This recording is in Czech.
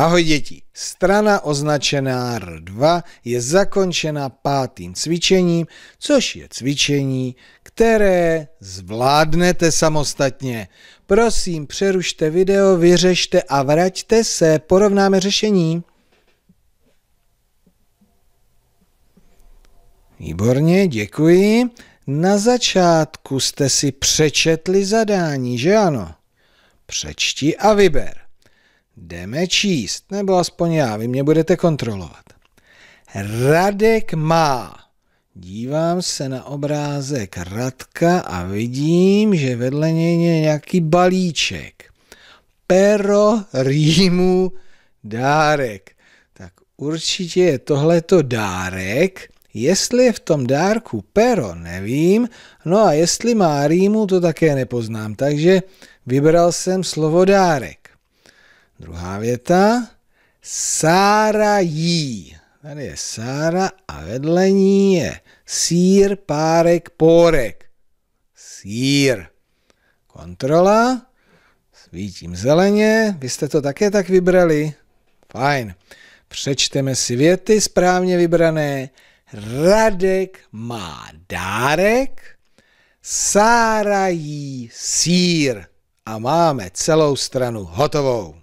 Ahoj děti, strana označená R2 je zakončena pátým cvičením, což je cvičení, které zvládnete samostatně. Prosím, přerušte video, vyřešte a vraťte se, porovnáme řešení. Výborně, děkuji. Na začátku jste si přečetli zadání, že ano? Přečti a vyber. Jdeme číst, nebo aspoň já, vy mě budete kontrolovat. Radek má. Dívám se na obrázek Radka a vidím, že vedle něj je nějaký balíček. Pero rýmu dárek. Tak určitě je tohleto dárek. Jestli je v tom dárku pero, nevím. No a jestli má rýmu, to také nepoznám. Takže vybral jsem slovo dárek. Druhá věta. Sára jí. Tady je Sára a vedle ní je sír, párek, pórek. Sír. Kontrola. Svítím zeleně. Vy jste to také tak vybrali? Fajn. Přečteme si věty správně vybrané. Radek má dárek, Sára jí sír. A máme celou stranu hotovou.